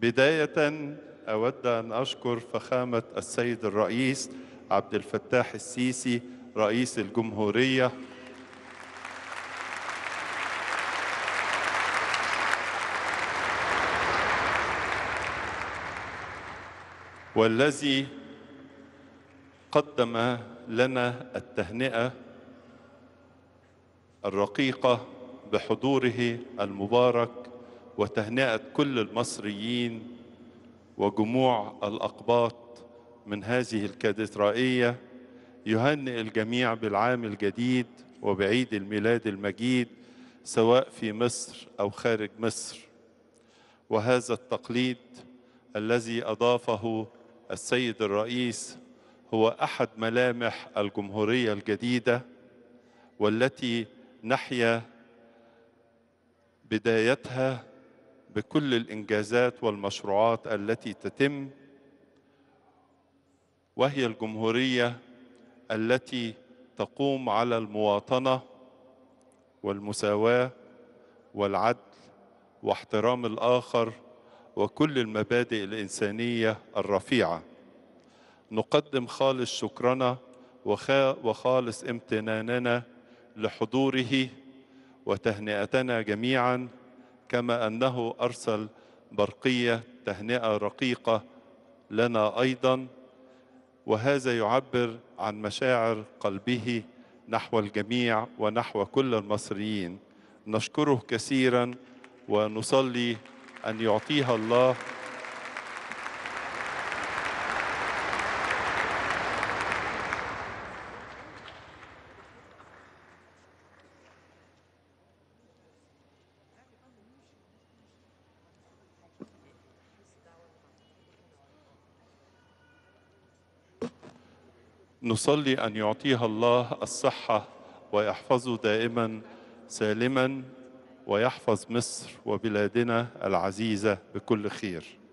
بداية أود أن أشكر فخامة السيد الرئيس عبد الفتاح السيسي رئيس الجمهورية والذي قدم لنا التهنئة الرقيقة بحضوره المبارك وتهنئة كل المصريين وجموع الأقباط من هذه الكاتدرائية يهنئ الجميع بالعام الجديد وبعيد الميلاد المجيد سواء في مصر أو خارج مصر وهذا التقليد الذي أضافه السيد الرئيس هو أحد ملامح الجمهورية الجديدة والتي نحيا بدايتها بكل الانجازات والمشروعات التي تتم وهي الجمهوريه التي تقوم على المواطنه والمساواه والعدل واحترام الاخر وكل المبادئ الانسانيه الرفيعه نقدم خالص شكرنا وخالص امتناننا لحضوره وتهنئتنا جميعا كما أنه أرسل برقية تهنئة رقيقة لنا أيضا وهذا يعبر عن مشاعر قلبه نحو الجميع ونحو كل المصريين نشكره كثيرا ونصلي أن يعطيها الله نصلي أن يعطيها الله الصحة ويحفظه دائما سالما ويحفظ مصر وبلادنا العزيزة بكل خير